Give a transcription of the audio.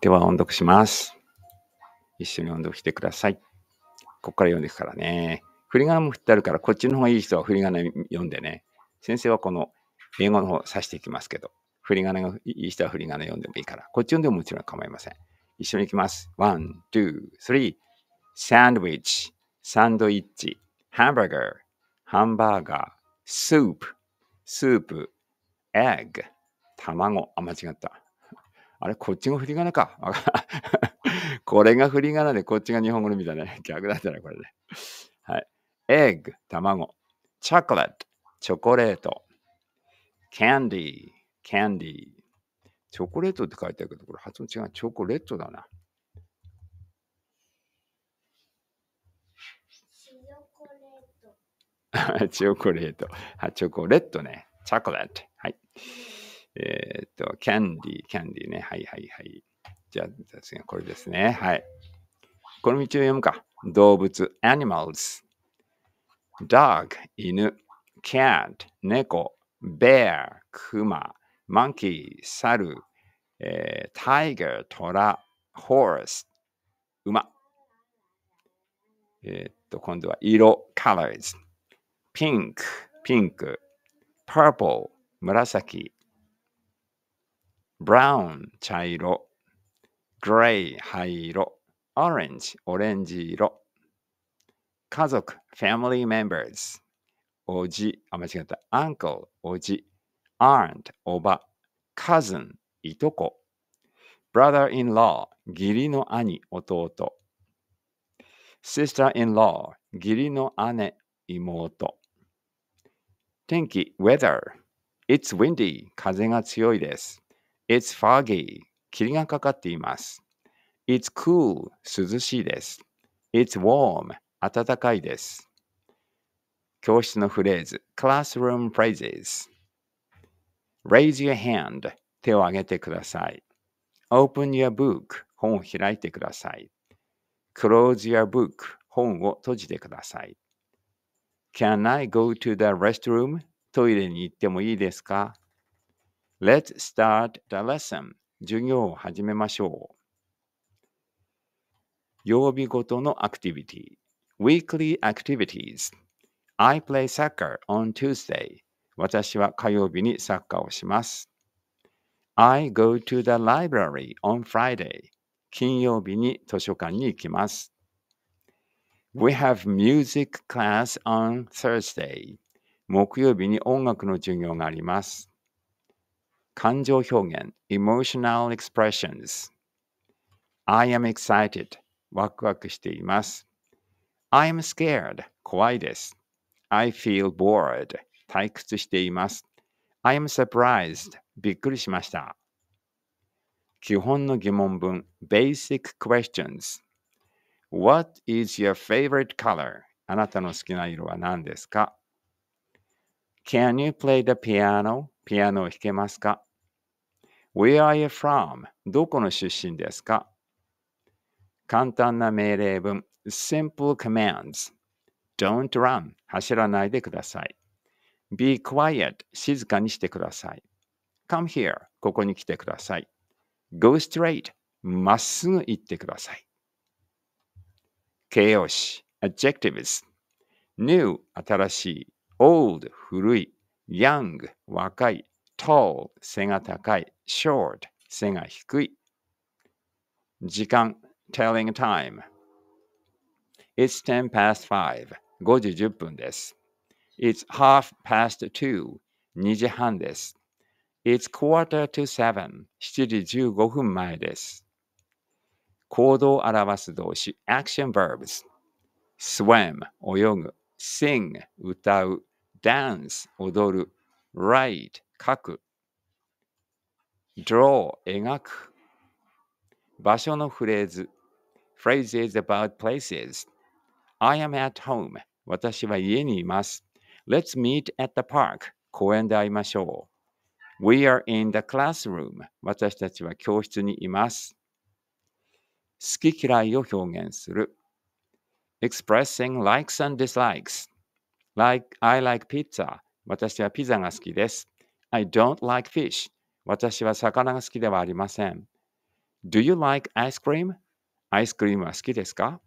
では音読します。一緒に音読してください。ここから読んでいくからね。振り仮名も振ってあるから、こっちの方がいい人は振り仮名読んでね。先生はこの英語の方指していきますけど、振り仮名がいい人は振り仮名読んでもいいから、こっち読んでももちろん構いません。一緒に行きます。ワン、ツー、スリー。サンドイッチ、サンドイッチ、ハンバーガー、ハンバーガー、スープ、スープ、エッグ、卵、あ、間違った。あれ、こっちが振り仮名か。これが振り仮名で、こっちが日本語のみたいね。逆だったらこれね。はい。egg、卵。チョコレート、チョコレート。キャンディー、キャンディチョコレートって書いてあるけど、これ発音違う。チョコレートだな。チョコレート。チョコレート。チョコレートね。チョコレート。はい。えっと、キャンディー、キャンディーね。はいはいはい。じゃあ、これですね。はい。この道を読むか。動物、animals。dog、犬。cat、猫。bear、熊。monkey、猿。えー、tiger、虎。horse、馬。えー、っと、今度は色、colors。ピンク、ピンク。purple、紫。brown 茶色 gray 灰色 orange オレンジ色家族 family members おじあ間違った uncle おじ aunt おば cousin いとこ brother-in-law 義理の兄弟 sister-in-law 義理の姉妹天気 weather it's windy 風が強いです It's foggy. 霧がかかっています。It's cool. 涼しいです。It's warm. 暖かいです。教室のフレーズ Classroom phrases Raise your hand 手を挙げてください Open your book 本を開いてください Close your book 本を閉じてください Can I go to the restroom? トイレに行ってもいいですか Let's start the lesson. 授業を始めましょう。曜日ごとのアクティビティ。Weekly activities. I play soccer on Tuesday. 私は火曜日にサッカーをします。I go to the library on Friday. 金曜日に図書館に行きます。We have music class on Thursday. 木曜日に音楽の授業があります。感情表現 emotional expression s I am excited ワクワクしています。I am scared 怖いです。I feel bored 退屈しています。I am surprised びっくりしました。基本の疑問文 Basic questions What is your favorite color? あなたの好きな色は何ですか Can you play the piano? ピアノを弾けますか Where are you from? どこの出身ですか簡単な命令文 Simple commands Don't run 走らないでください Be quiet 静かにしてください Come here ここに来てください Go straight まっすぐ行ってください形容詞 Adjectives New 新しい Old 古い Young 若い tall 背が高い short 背が低い時間 telling time It's ten past five 5時10分です It's half past two 2時半です It's quarter to seven 7時15分前です行動を表す動詞 action verbs swim 泳ぐ sing 歌う dance 踊る write 書く draw 描く場所のフレーズ phrases about places I am at home 私は家にいます Let's meet at the park 公園で会いましょう We are in the classroom 私たちは教室にいます好き嫌いを表現する expressing likes and dislikes like I like pizza 私はピザが好きです。I don't like fish. 私は魚が好きではありません。Do you like ice cream? アイスクリームは好きですか